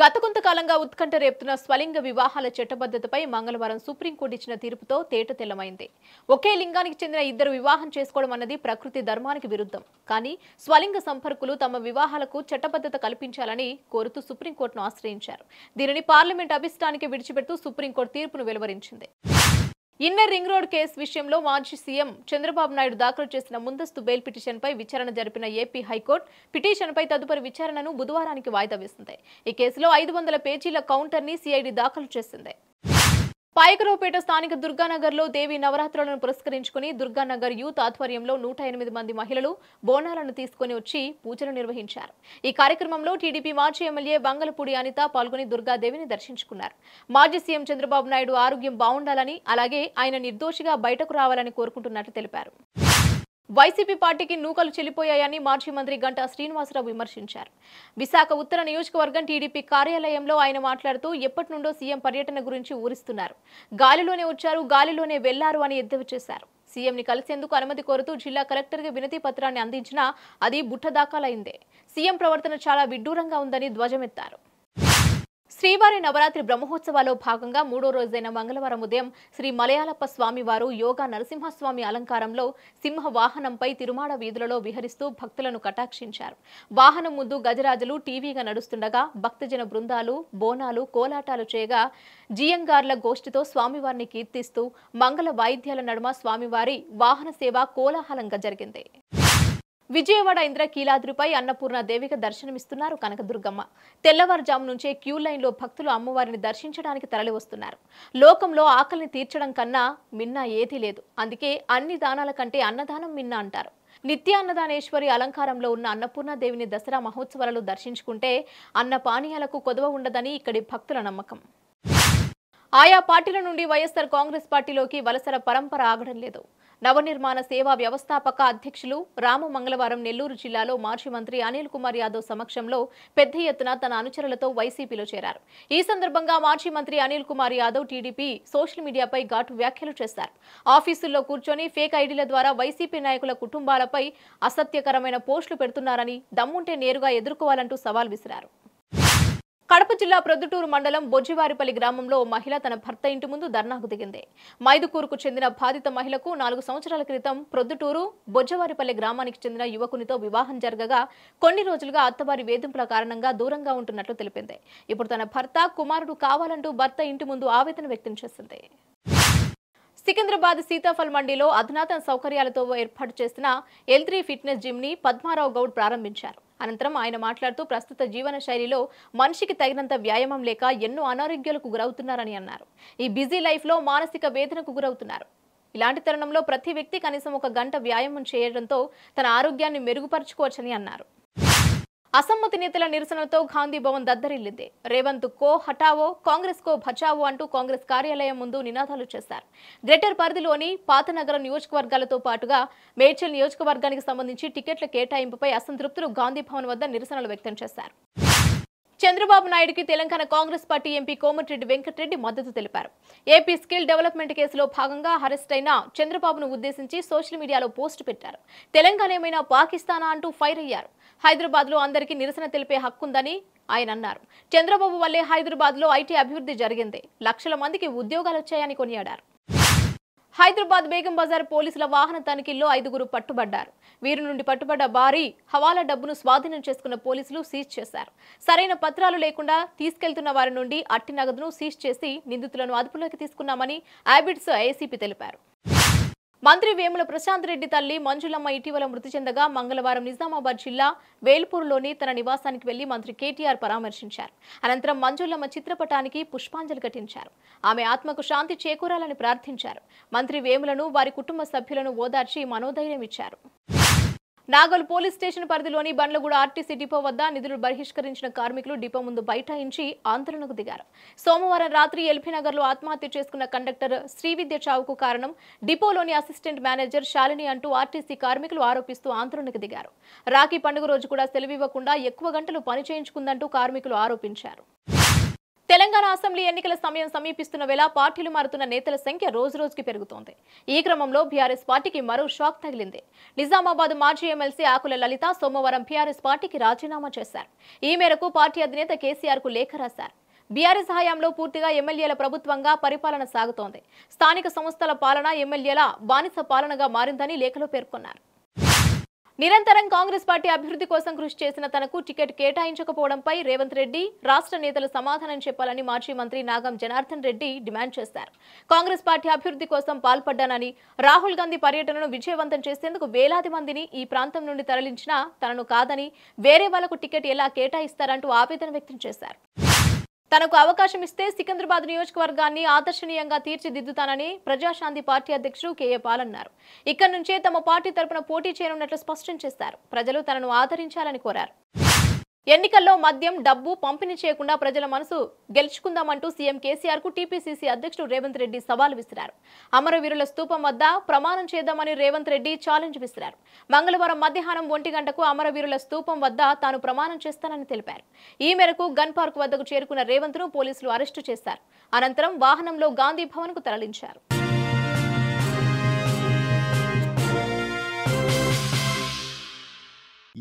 గత కొంతకాలంగా ఉత్కంఠ రేపుతున్న స్వలింగ వివాహాల చట్టబద్ధతపై మంగళవారం సుప్రీంకోర్టు ఇచ్చిన తీర్పుతో తేట తెల్లమైంది ఒకే లింగానికి చెందిన ఇద్దరు వివాహం చేసుకోవడం అన్నది ప్రకృతి ధర్మానికి విరుద్ధం కానీ స్వలింగ సంపర్కులు తమ వివాహాలకు చట్టబద్ధత కల్పించాలని కోరుతూ సుప్రీంకోర్టును ఆశ్రయించారు దీనిని పార్లమెంటు అభిష్టానికి విడిచిపెడుతూ సుప్రీంకోర్టు తీర్పును వెలువరించింది ఇన్నర్ రింగ్ రోడ్ కేసు విషయంలో మాజీ సీఎం చంద్రబాబు నాయుడు దాఖలు చేసిన ముందస్తు బెయిల్ పిటిషన్పై విచారణ జరిపిన ఏపీ హైకోర్టు పిటిషన్పై తదుపరి విచారణను బుధవారానికి వాయిదా వేసింది ఈ కేసులో ఐదు వందల పేజీల కౌంటర్ని సిఐడి దాఖలు చేసింది పాయకరావుపేట స్థానిక దుర్గానగర్లో దేవి నవరాత్రులను పురస్కరించుకుని దుర్గానగర్ యూత్ ఆధ్వర్యంలో నూట ఎనిమిది మంది మహిళలు బోనాలను తీసుకుని వచ్చి పూజలు నిర్వహించారు ఈ కార్యక్రమంలో టీడీపీ మాజీ ఎమ్మెల్యే బంగలపూడి అనిత పాల్గొని దుర్గాదేవిని దర్శించుకున్నారు మాజీ సీఎం చంద్రబాబు నాయుడు ఆరోగ్యం బాగుండాలని అలాగే ఆయన నిర్దోషిగా బయటకు రావాలని కోరుకుంటున్నట్లు తెలిపారు వైసీపీ పార్టీకి నూకలు చెల్లిపోయాయని మాజీ మంత్రి గంటా శ్రీనివాసరావు విమర్శించారు విశాఖ ఉత్తర నియోజకవర్గం టీడీపీ కార్యాలయంలో ఆయన మాట్లాడుతూ ఎప్పటి నుండో సీఎం పర్యటన గురించి ఊరిస్తున్నారు గాలిలోనే వచ్చారు గాలిలోనే వెళ్లారు అని ఎద్దవి చేశారు సీఎంని కలిసేందుకు అనుమతి కోరుతూ జిల్లా కలెక్టర్కి వినతి పత్రాన్ని అందించినా అది బుట్టదాఖలైందే సీఎం ప్రవర్తన చాలా విడ్డూరంగా ఉందని ధ్వజమెత్తారు శ్రీవారి నవరాత్రి బ్రహ్మోత్సవాల్లో భాగంగా మూడో రోజైన మంగళవారం ఉదయం శ్రీ మలయాళప్ప స్వామివారు యోగా నరసింహస్వామి అలంకారంలో సింహ వాహనంపై తిరుమాడ వీధులలో విహరిస్తూ భక్తులను కటాక్షించారు వాహనం ముందు గజరాజులు టీవీగా నడుస్తుండగా భక్తజన బృందాలు బోనాలు కోలాటాలు చేయగా జియంగార్ల గోష్ఠితో స్వామివారిని కీర్తిస్తూ మంగళ వాయిద్యాల నడుమ స్వామివారి వాహన సేవ కోలాహలంగా జరిగింది విజయవాడ ఇంద్రకీలాద్రిపై అన్నపూర్ణ దేవికి దర్శనమిస్తున్నారు కనకదుర్గమ్మ తెల్లవారుజాము నుంచే క్యూ లైన్లో భక్తులు అమ్మవారిని దర్శించడానికి తరలివస్తున్నారు లోకంలో ఆకలిని తీర్చడం కన్నా మిన్నా ఏదీ లేదు అందుకే అన్ని దానాల కంటే అన్నదానం మిన్న అంటారు నిత్యాన్నదానేశ్వరి అలంకారంలో ఉన్న అన్నపూర్ణ దేవిని దసరా మహోత్సవాలలో దర్శించుకుంటే అన్న పానీయాలకు కొదవ ఉండదని ఇక్కడి భక్తుల నమ్మకం ఆయా పార్టీల నుండి వైఎస్సార్ కాంగ్రెస్ పార్టీలోకి వలసల పరంపర ఆగడం లేదు నవనిర్మాణ సేవా వ్యవస్థాపక అధ్యక్షులు రాము మంగళవారం నెల్లూరు జిల్లాలో మాజీ మంత్రి అనిల్ కుమార్ యాదవ్ సమక్షంలో పెద్ద ఎత్తున తన అనుచరులతో వైసీపీలో చేరారు ఈ సందర్భంగా మాజీ మంత్రి అనిల్ కుమార్ యాదవ్ టీడీపీ సోషల్ మీడియాపై ఘాటు వ్యాఖ్యలు చేశారు ఆఫీసుల్లో కూర్చొని ఫేక్ ఐడీల ద్వారా వైసీపీ నాయకుల కుటుంబాలపై అసత్యకరమైన పోస్టులు పెడుతున్నారని దమ్ముంటే నేరుగా ఎదుర్కోవాలంటూ సవాల్ విసిరారు కడప జిల్లా ప్రొద్దుటూరు మండలం బొజ్జివారిపల్లి గ్రామంలో మహిళ తన భర్త ఇంటి ముందు ధర్నాకు దిగింది మైదుకూరుకు చెందిన బాధిత మహిళకు నాలుగు సంవత్సరాల క్రితం ప్రొద్దుటూరు బొజ్జవారిపల్లి గ్రామానికి చెందిన యువకునితో వివాహం జరగగా కొన్ని రోజులుగా అత్తవారి వేధింపుల కారణంగా దూరంగా ఉంటున్నట్లు తెలిపింది ఇప్పుడు తన భర్త కుమారుడు కావాలంటూ భర్త ఇంటి ముందు ఆవేదన వ్యక్తం చేసింది సికింద్రాబాద్ సీతాఫల్ మండీలో అధునాతన సౌకర్యాలతో ఏర్పాటు చేసిన ఎల్ త్రీ ఫిట్నెస్ జిమ్ ని పద్మారావు గౌడ్ ప్రారంభించారు అనంతరం ఆయన మాట్లాడుతూ ప్రస్తుత జీవన శైలిలో మనిషికి తగినంత వ్యాయామం లేక ఎన్నో అనారోగ్యాలకు గురవుతున్నారని అన్నారు ఈ బిజీ లైఫ్లో మానసిక వేదనకు గురవుతున్నారు ఇలాంటి తరుణంలో ప్రతి వ్యక్తి కనీసం ఒక గంట వ్యాయామం చేయడంతో తన ఆరోగ్యాన్ని మెరుగుపరచుకోవచ్చని అన్నారు అసమ్మతి నేతల నిరసనలతో గాంధీ భవన్ దద్దరిల్లింది రేవంత్ కో హఠావో కాంగ్రెస్ కో భచావో అంటూ కాంగ్రెస్ కార్యాలయం ముందు నినాదాలు చేశారు గ్రేటర్ పరిధిలోని పాతనగరం నియోజకవర్గాలతో పాటుగా మేడ్చల్ నియోజకవర్గానికి సంబంధించి టికెట్ల కేటాయింపుపై అసంతృప్తులు గాంధీ భవన్ వద్ద నిరసనలు వ్యక్తం చేశారు చంద్రబాబు నాయుడుకి తెలంగాణ కాంగ్రెస్ పార్టీ ఎంపీ కోమటిరెడ్డి వెంకటరెడ్డి మద్దతు తెలిపారు ఏపీ స్కిల్ డెవలప్మెంట్ కేసులో భాగంగా అరెస్ట్ అయిన చంద్రబాబును ఉద్దేశించి సోషల్ మీడియాలో పోస్టు పెట్టారు తెలంగాణ ఏమైనా పాకిస్తానా అంటూ ఫైర్ అయ్యారు హైదరాబాద్ లో అందరికీ నిరసన తెలిపే హక్కుందని ఆయన అన్నారు చంద్రబాబు వల్లే హైదరాబాద్ లో ఐటీ అభివృద్ధి జరిగింది లక్షల మందికి ఉద్యోగాలు వచ్చాయని కొనియాడారు హైదరాబాద్ బేగం బజార్ పోలీసుల వాహన తనిఖీల్లో ఐదుగురు పట్టుబడ్డారు వీరి నుండి పట్టుబడ్డ భారీ హవాలా డబ్బును స్వాధీనం చేసుకున్న పోలీసులు సీజ్ చేశారు సరైన పత్రాలు లేకుండా తీసుకెళ్తున్న వారి నుండి అట్టి నగదును సీజ్ చేసి నిందితులను అదుపులోకి తీసుకున్నామని ఐబిడ్స్ ఏసీపీ తెలిపారు మంత్రి వేముల ప్రశాంత్ రెడ్డి తల్లి మంజులమ్మ ఇటీవల మృతి చెందగా మంగళవారం నిజామాబాద్ జిల్లా వేల్పూర్లోని తన నివాసానికి వెళ్లి మంత్రి కేటీఆర్ పరామర్శించారు అనంతరం మంజులమ్మ చిత్రపటానికి పుష్పాంజలి ఘటించారు ఆమె ఆత్మకు శాంతి చేకూరాలని ప్రార్థించారు మంత్రి వేములను వారి కుటుంబ సభ్యులను ఓదార్చి మనోధైర్యం ఇచ్చారు నాగోల్ పోలీస్ స్టేషన్ పరిధిలోని బండ్లగూడ ఆర్టీసీ డిపో వద్ద నిధులు బహిష్కరించిన కార్మికులు డిపో ముందు బైఠాయించి ఆందోళనకు దిగారు సోమవారం రాత్రి ఎల్బీనగర్లో ఆత్మహత్య చేసుకున్న కండక్టర్ శ్రీవిద్య చావుకు కారణం డిపోలోని అసిస్టెంట్ మేనేజర్ శాలిని అంటూ ఆర్టీసీ కార్మికులు ఆరోపిస్తూ ఆందోళనకు దిగారు రాఖీ పండుగ రోజు కూడా సెలవివ్వకుండా ఎక్కువ గంటలు పని చేయించుకుందంటూ కార్మికులు ఆరోపించారు తెలంగాణ అసెంబ్లీ ఎన్నికల సమయం సమీపిస్తున్న వేళ పార్టీలు మారుతున్న నేతల సంఖ్య రోజు రోజుకి పెరుగుతోంది ఈ క్రమంలో బీఆర్ఎస్ పార్టీకి మరో షాక్ తగిలింది నిజామాబాద్ మాజీ ఎమ్మెల్సీ ఆకుల లలిత సోమవారం బీఆర్ఎస్ పార్టీకి రాజీనామా చేశారు ఈ మేరకు పార్టీ అధినేత కేసీఆర్ కు లేఖ రాశారు బీఆర్ఎస్ హయాంలో పూర్తిగా ఎమ్మెల్యేల ప్రభుత్వంగా పరిపాలన సాగుతోంది స్థానిక సంస్థల పాలన ఎమ్మెల్యేల బానిస పాలనగా మారిందని లేఖలో పేర్కొన్నారు నిరంతరం కాంగ్రెస్ పార్టీ అభివృద్ధి కోసం కృషి చేసిన తనకు టికెట్ కేటాయించకపోవడంపై రేవంత్ రెడ్డి రాష్ట్ర నేతలు సమాధానం చెప్పాలని మాజీ మంత్రి నాగం జనార్దన్ రెడ్డి డిమాండ్ చేశారు కాంగ్రెస్ పార్టీ అభివృద్ధి కోసం పాల్పడ్డానని రాహుల్ గాంధీ పర్యటనను విజయవంతం చేసేందుకు వేలాది మందిని ఈ ప్రాంతం నుండి తరలించినా తనను కాదని వేరే వాళ్లకు టికెట్ ఎలా కేటాయిస్తారంటూ ఆవేదన వ్యక్తం చేశారు తనకు అవకాశం ఇస్తే సికింద్రాబాద్ నియోజకవర్గాన్ని ఆదర్శనీయంగా తీర్చిదిద్దుతానని ప్రజాశాంతి పార్టీ అధ్యక్షుడు కేఏ పాల్ అన్నారు ఇక్కడి నుంచే తమ పార్టీ తరపున పోటీ చేయనున్నట్లు స్పష్టం చేశారు ప్రజలు తనను ఆదరించాలని కోరారు ఎన్నికల్లో మద్యం డబ్బు పంపిణీ చేయకుండా ప్రజల మనసు గెలుచుకుందామంటూ సీఎం కేసీఆర్ కు టీపీసీసీ అధ్యక్షుడు రేవంత్ రెడ్డి సవాల్ విసిరారు అమరవీరుల స్తూపం వద్ద ప్రమాణం చేద్దామని రేవంత్ రెడ్డి ఛాలెంజ్ విసిరారు మంగళవారం మధ్యాహ్నం ఒంటి గంటకు అమరవీరుల స్తూపం వద్ద తాను ప్రమాణం చేస్తానని తెలిపారు ఈ మేరకు గన్ పార్క్ వద్దకు చేరుకున్న రేవంత్ ను పోలీసులు అరెస్టు చేశారు అనంతరం వాహనంలో గాంధీ భవన్ కు తరలించారు